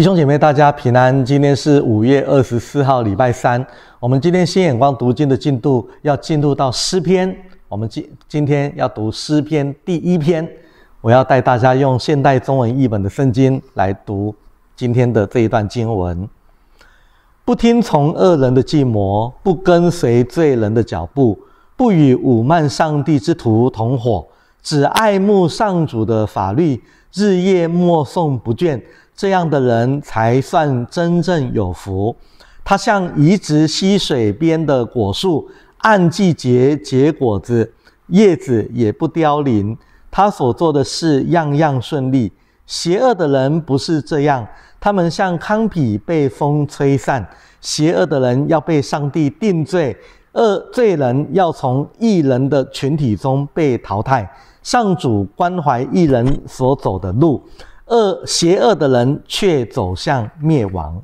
弟兄姐妹，大家平安。今天是五月二十四号，礼拜三。我们今天新眼光读经的进度要进入到诗篇。我们今今天要读诗篇第一篇。我要带大家用现代中文译本的圣经来读今天的这一段经文：不听从恶人的计谋，不跟随罪人的脚步，不与辱慢上帝之徒同伙，只爱慕上主的法律，日夜默诵不倦。这样的人才算真正有福。他像移植溪水边的果树，按季节结果子，叶子也不凋零。他所做的事样样顺利。邪恶的人不是这样，他们像糠秕被风吹散。邪恶的人要被上帝定罪，恶罪人要从异人的群体中被淘汰。上主关怀异人所走的路。恶邪恶的人却走向灭亡。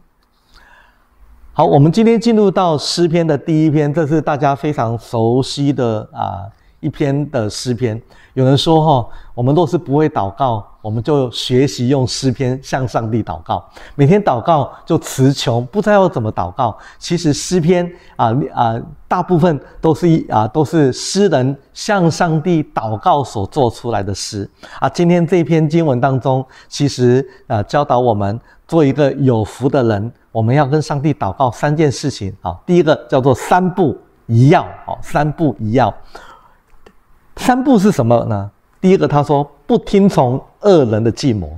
好，我们今天进入到诗篇的第一篇，这是大家非常熟悉的啊。一篇的诗篇，有人说哈，我们若是不会祷告，我们就学习用诗篇向上帝祷告。每天祷告就词穷，不知道要怎么祷告。其实诗篇啊啊，大部分都是啊都是诗人向上帝祷告所做出来的诗啊。今天这篇经文当中，其实啊教导我们做一个有福的人，我们要跟上帝祷告三件事情啊。第一个叫做三不一要啊，三不一要。三步是什么呢？第一个，他说不听从恶人的计谋；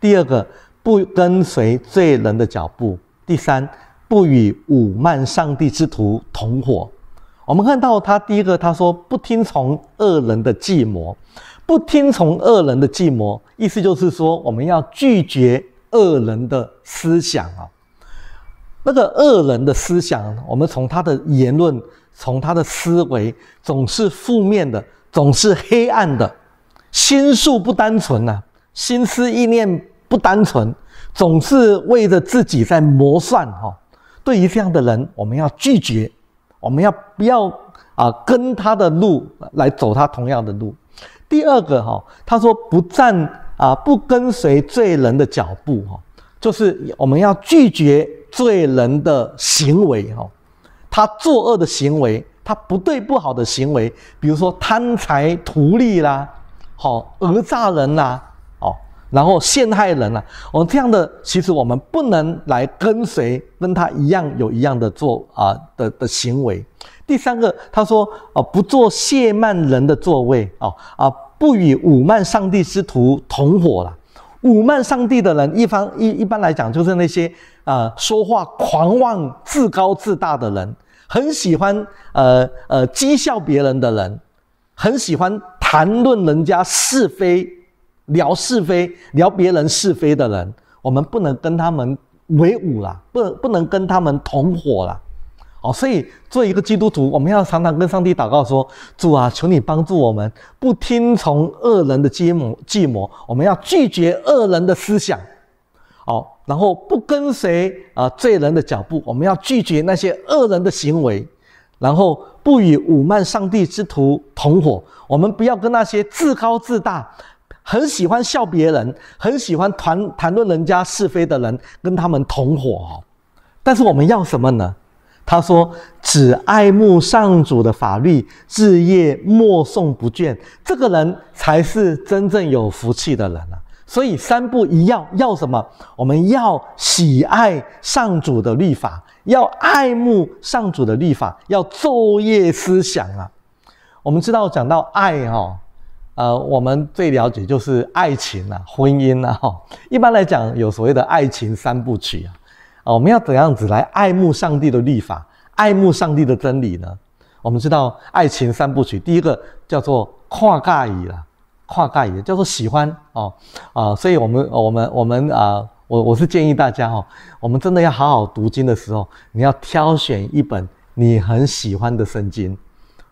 第二个，不跟随罪人的脚步；第三，不与辱慢上帝之徒同伙。我们看到他第一个，他说不听从恶人的计谋，不听从恶人的计谋，意思就是说，我们要拒绝恶人的思想啊。那个恶人的思想，我们从他的言论，从他的思维，总是负面的。总是黑暗的心术不单纯呐，心思意念不单纯，总是为着自己在谋算哈。对于这样的人，我们要拒绝，我们要不要啊跟他的路来走他同样的路？第二个哈，他说不站啊不跟随罪人的脚步哈，就是我们要拒绝罪人的行为哈，他作恶的行为。他不对不好的行为，比如说贪财图利啦，好讹诈人啦，哦，然后陷害人我、哦，这样的其实我们不能来跟随，跟他一样有一样的做啊的的行为。第三个，他说呃，不做亵慢人的座位，哦啊，不与侮慢上帝之徒同伙了。侮慢上帝的人，一方一一般来讲就是那些啊说话狂妄、自高自大的人。很喜欢呃呃讥笑别人的人，很喜欢谈论人家是非、聊是非、聊别人是非的人，我们不能跟他们为伍了，不不能跟他们同伙了。哦，所以做一个基督徒，我们要常常跟上帝祷告说：“主啊，求你帮助我们，不听从恶人的计谋计谋，我们要拒绝恶人的思想。”哦，然后不跟随啊罪人的脚步，我们要拒绝那些恶人的行为，然后不与辱慢上帝之徒同伙。我们不要跟那些自高自大、很喜欢笑别人、很喜欢谈谈论人家是非的人跟他们同伙。但是我们要什么呢？他说：“只爱慕上主的法律，日夜默诵不倦。”这个人才是真正有福气的人了。所以三不一样，要什么？我们要喜爱上主的律法，要爱慕上主的律法，要昼夜思想啊。我们知道讲到爱哈，呃，我们最了解就是爱情了，婚姻了哈。一般来讲，有所谓的爱情三部曲啊，我们要怎样子来爱慕上帝的律法，爱慕上帝的真理呢？我们知道爱情三部曲，第一个叫做跨尬语了。跨代，也叫做喜欢哦，啊，所以我们、我们、我们啊，我我是建议大家哦，我们真的要好好读经的时候，你要挑选一本你很喜欢的圣经，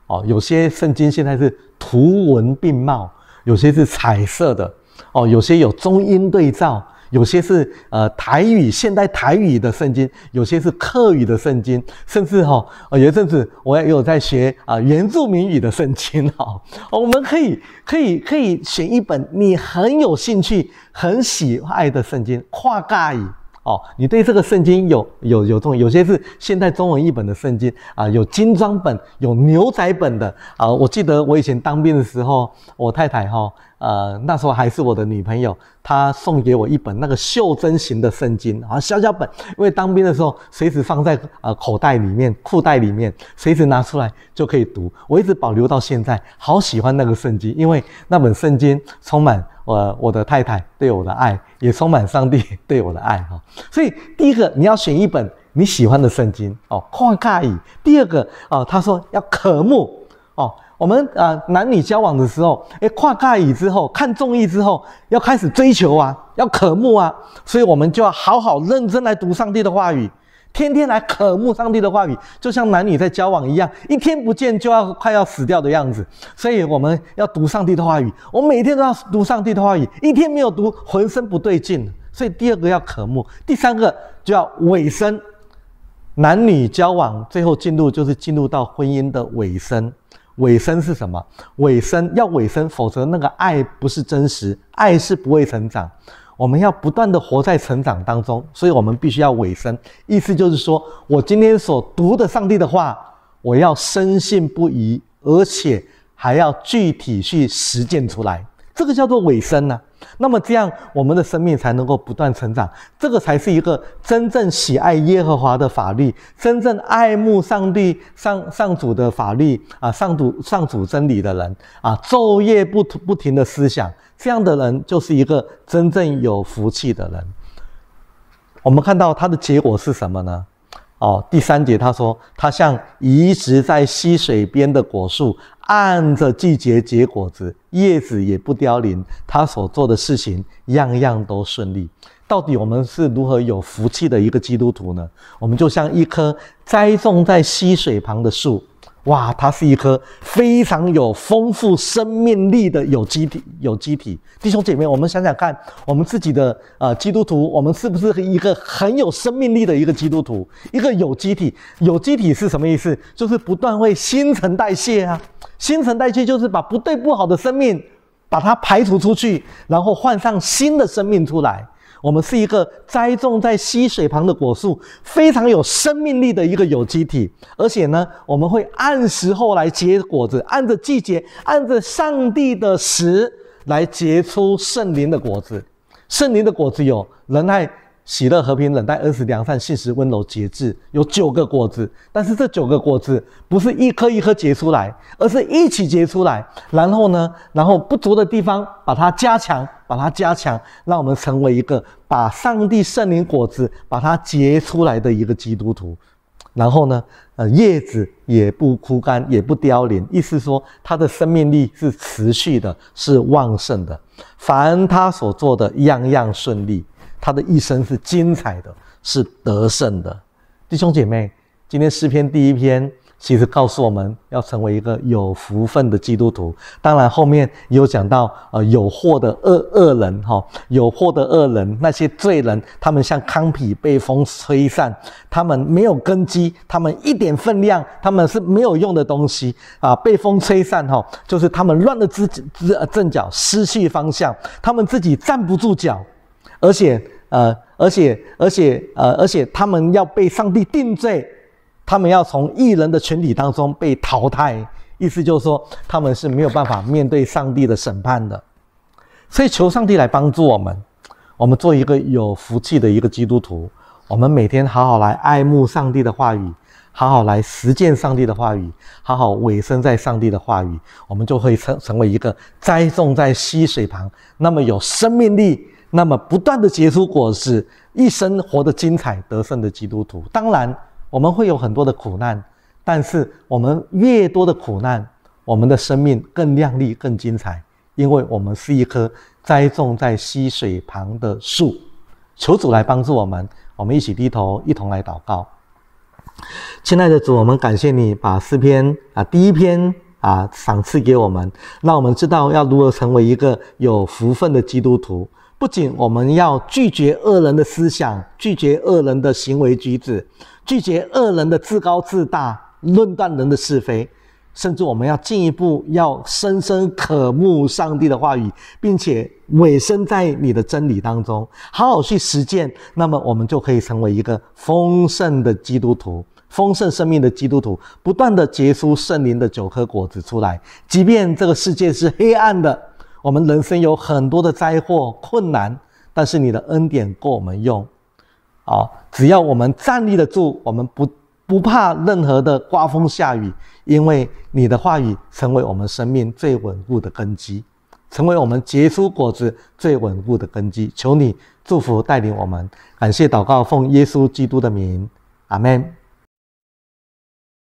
哦，有些圣经现在是图文并茂，有些是彩色的，哦，有些有中英对照。有些是呃台语现代台语的圣经，有些是客语的圣经，甚至哈，一阵子我也有在学啊原住民语的圣经哈。我们可以可以可以选一本你很有兴趣、很喜爱的圣经，跨盖。哦，你对这个圣经有有有这种，有些是现代中文译本的圣经啊，有精装本，有牛仔本的啊。我记得我以前当兵的时候，我太太哈，呃，那时候还是我的女朋友，她送给我一本那个袖珍型的圣经啊，小小本，因为当兵的时候，随时放在啊口袋里面、裤袋里面，随时拿出来就可以读。我一直保留到现在，好喜欢那个圣经，因为那本圣经充满。我我的太太对我的爱，也充满上帝 对我的爱哈。所以第一个，你要选一本你喜欢的圣经哦，夸卡以。第二个啊，他说要渴慕哦。我们啊男女交往的时候，哎跨盖椅之后，看中义之后，要开始追求啊，要渴慕啊。所以我们就要好好认真来读上帝的话语。天天来渴慕上帝的话语，就像男女在交往一样，一天不见就要快要死掉的样子。所以我们要读上帝的话语，我每天都要读上帝的话语，一天没有读，浑身不对劲。所以第二个要渴慕，第三个就要尾声。男女交往最后进入就是进入到婚姻的尾声。尾声是什么？尾声要尾声，否则那个爱不是真实，爱是不会成长。我们要不断的活在成长当中，所以我们必须要尾声。意思就是说，我今天所读的上帝的话，我要深信不疑，而且还要具体去实践出来。这个叫做尾声呢。那么这样，我们的生命才能够不断成长。这个才是一个真正喜爱耶和华的法律，真正爱慕上帝上上主的法律啊，上主上主真理的人啊，昼夜不不停的思想，这样的人就是一个真正有福气的人。我们看到他的结果是什么呢？哦，第三节他说，他像移植在溪水边的果树，按着季节结果子。叶子也不凋零，他所做的事情样样都顺利。到底我们是如何有福气的一个基督徒呢？我们就像一棵栽种在溪水旁的树。哇，它是一颗非常有丰富生命力的有机体。有机体，弟兄姐妹，我们想想看，我们自己的呃基督徒，我们是不是一个很有生命力的一个基督徒？一个有机体，有机体是什么意思？就是不断会新陈代谢啊，新陈代谢就是把不对不好的生命把它排除出去，然后换上新的生命出来。我们是一个栽种在溪水旁的果树，非常有生命力的一个有机体，而且呢，我们会按时候来结果子，按着季节，按着上帝的时来结出圣灵的果子。圣灵的果子有仁爱。喜乐、和平、忍耐、恩慈、良善、信实、温柔、节制，有九个果子。但是这九个果子不是一颗一颗结出来，而是一起结出来。然后呢，然后不足的地方，把它加强，把它加强，让我们成为一个把上帝圣灵果子把它结出来的一个基督徒。然后呢，呃，叶子也不枯干，也不凋零，意思说它的生命力是持续的，是旺盛的。凡他所做的，样样顺利。他的一生是精彩的，是得胜的，弟兄姐妹，今天诗篇第一篇其实告诉我们要成为一个有福分的基督徒。当然后面有讲到呃有祸的恶恶人哈，有祸的恶人，那些罪人，他们像糠皮被风吹散，他们没有根基，他们一点分量，他们是没有用的东西啊，被风吹散哈，就是他们乱了己呃，阵脚，失去方向，他们自己站不住脚，而且。呃，而且，而且，呃，而且，他们要被上帝定罪，他们要从异人的群体当中被淘汰，意思就是说，他们是没有办法面对上帝的审判的。所以，求上帝来帮助我们，我们做一个有福气的一个基督徒。我们每天好好来爱慕上帝的话语，好好来实践上帝的话语，好好委身在上帝的话语，我们就会成成为一个栽种在溪水旁，那么有生命力。那么不断的结出果实，一生活得精彩得胜的基督徒。当然我们会有很多的苦难，但是我们越多的苦难，我们的生命更亮丽、更精彩，因为我们是一棵栽种在溪水旁的树。求主来帮助我们，我们一起低头，一同来祷告。亲爱的主，我们感谢你把诗篇啊第一篇啊赏赐给我们，让我们知道要如何成为一个有福分的基督徒。不仅我们要拒绝恶人的思想，拒绝恶人的行为举止，拒绝恶人的自高自大、论断人的是非，甚至我们要进一步要深深渴慕上帝的话语，并且委身在你的真理当中，好好去实践，那么我们就可以成为一个丰盛的基督徒、丰盛生命的基督徒，不断的结出圣灵的九颗果子出来。即便这个世界是黑暗的。我们人生有很多的灾祸、困难，但是你的恩典够我们用。好，只要我们站立得住，我们不不怕任何的刮风下雨，因为你的话语成为我们生命最稳固的根基，成为我们结出果子最稳固的根基。求你祝福带领我们，感谢祷告，奉耶稣基督的名，阿门。